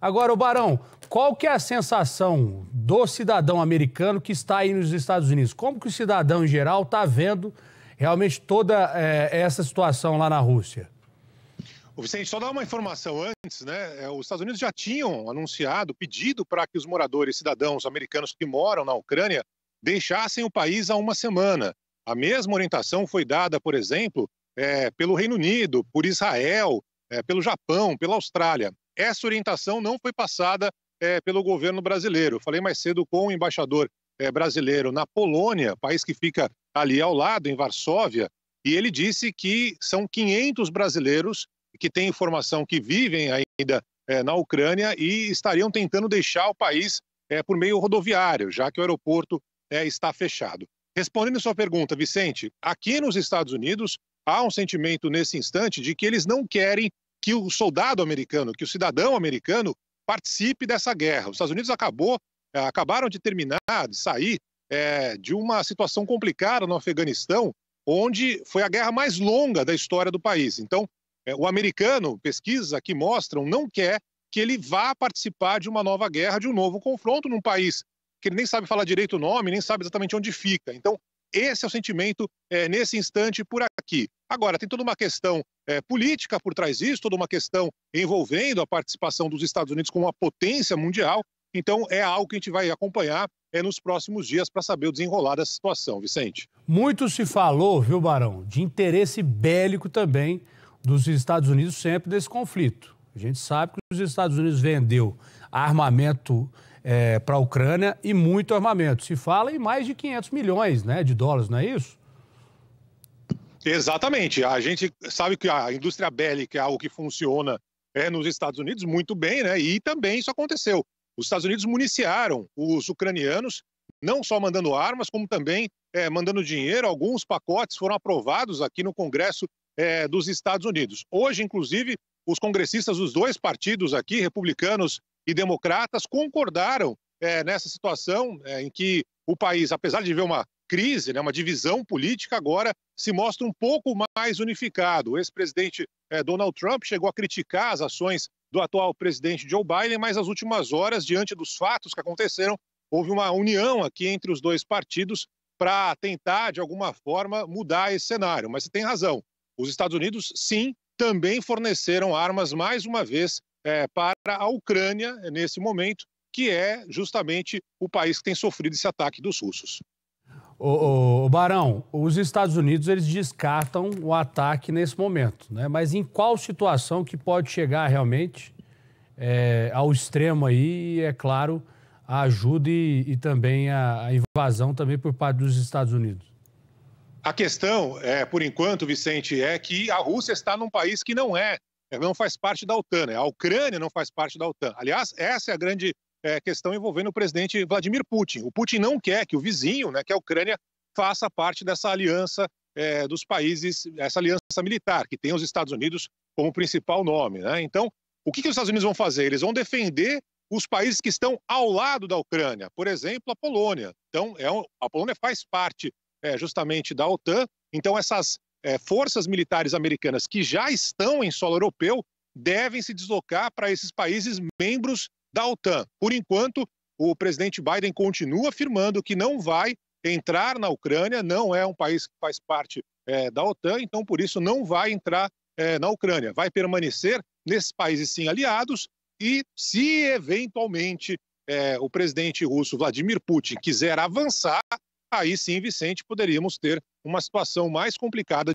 Agora, o Barão, qual que é a sensação do cidadão americano que está aí nos Estados Unidos? Como que o cidadão em geral está vendo realmente toda é, essa situação lá na Rússia? O Vicente, só dar uma informação antes, né? É, os Estados Unidos já tinham anunciado, pedido para que os moradores, cidadãos americanos que moram na Ucrânia, deixassem o país há uma semana. A mesma orientação foi dada, por exemplo, é, pelo Reino Unido, por Israel, é, pelo Japão, pela Austrália. Essa orientação não foi passada é, pelo governo brasileiro. Eu falei mais cedo com o embaixador é, brasileiro na Polônia, país que fica ali ao lado, em Varsóvia, e ele disse que são 500 brasileiros que têm informação que vivem ainda é, na Ucrânia e estariam tentando deixar o país por meio rodoviário, já que o aeroporto está fechado. Respondendo sua pergunta, Vicente, aqui nos Estados Unidos há um sentimento nesse instante de que eles não querem que o soldado americano, que o cidadão americano participe dessa guerra. Os Estados Unidos acabou, eh, acabaram de terminar, de sair é, de uma situação complicada no Afeganistão, onde foi a guerra mais longa da história do país. Então, é, o americano, pesquisa que mostram, não quer que ele vá participar de uma nova guerra, de um novo confronto num país que ele nem sabe falar direito o nome, nem sabe exatamente onde fica. Então, esse é o sentimento é, nesse instante por aqui. Agora, tem toda uma questão é, política por trás disso, toda uma questão envolvendo a participação dos Estados Unidos como uma potência mundial. Então, é algo que a gente vai acompanhar é, nos próximos dias para saber o desenrolar dessa situação, Vicente. Muito se falou, viu, Barão, de interesse bélico também dos Estados Unidos sempre desse conflito. A gente sabe que os Estados Unidos vendeu armamento é, para a Ucrânia e muito armamento. Se fala em mais de 500 milhões né, de dólares, não é isso? Exatamente. A gente sabe que a indústria bélica é algo que funciona é, nos Estados Unidos muito bem, né? E também isso aconteceu. Os Estados Unidos municiaram os ucranianos, não só mandando armas, como também é, mandando dinheiro. Alguns pacotes foram aprovados aqui no Congresso é, dos Estados Unidos. Hoje, inclusive, os congressistas dos dois partidos aqui, republicanos e democratas concordaram é, nessa situação é, em que o país, apesar de ver uma crise, né, uma divisão política, agora se mostra um pouco mais unificado. O ex-presidente é, Donald Trump chegou a criticar as ações do atual presidente Joe Biden, mas nas últimas horas, diante dos fatos que aconteceram, houve uma união aqui entre os dois partidos para tentar, de alguma forma, mudar esse cenário. Mas você tem razão. Os Estados Unidos, sim, também forneceram armas mais uma vez é, para a Ucrânia é, nesse momento, que é justamente o país que tem sofrido esse ataque dos russos. O, o, Barão, os Estados Unidos eles descartam o ataque nesse momento, né? Mas em qual situação que pode chegar realmente é, ao extremo aí? é claro, a ajuda e, e também a, a, invasão também por parte dos Estados Unidos. A questão, é, por enquanto, Vicente, é que a Rússia está num país que não é é, não faz parte da OTAN, né? a Ucrânia não faz parte da OTAN. Aliás, essa é a grande é, questão envolvendo o presidente Vladimir Putin. O Putin não quer que o vizinho, né, que a Ucrânia, faça parte dessa aliança é, dos países, essa aliança militar, que tem os Estados Unidos como principal nome. Né? Então, o que, que os Estados Unidos vão fazer? Eles vão defender os países que estão ao lado da Ucrânia, por exemplo, a Polônia. Então, é um, a Polônia faz parte é, justamente da OTAN. Então, essas é, forças militares americanas que já estão em solo europeu devem se deslocar para esses países membros da OTAN. Por enquanto, o presidente Biden continua afirmando que não vai entrar na Ucrânia, não é um país que faz parte é, da OTAN, então por isso não vai entrar é, na Ucrânia. Vai permanecer nesses países sim aliados e se eventualmente é, o presidente russo Vladimir Putin quiser avançar, aí sim, Vicente, poderíamos ter uma situação mais complicada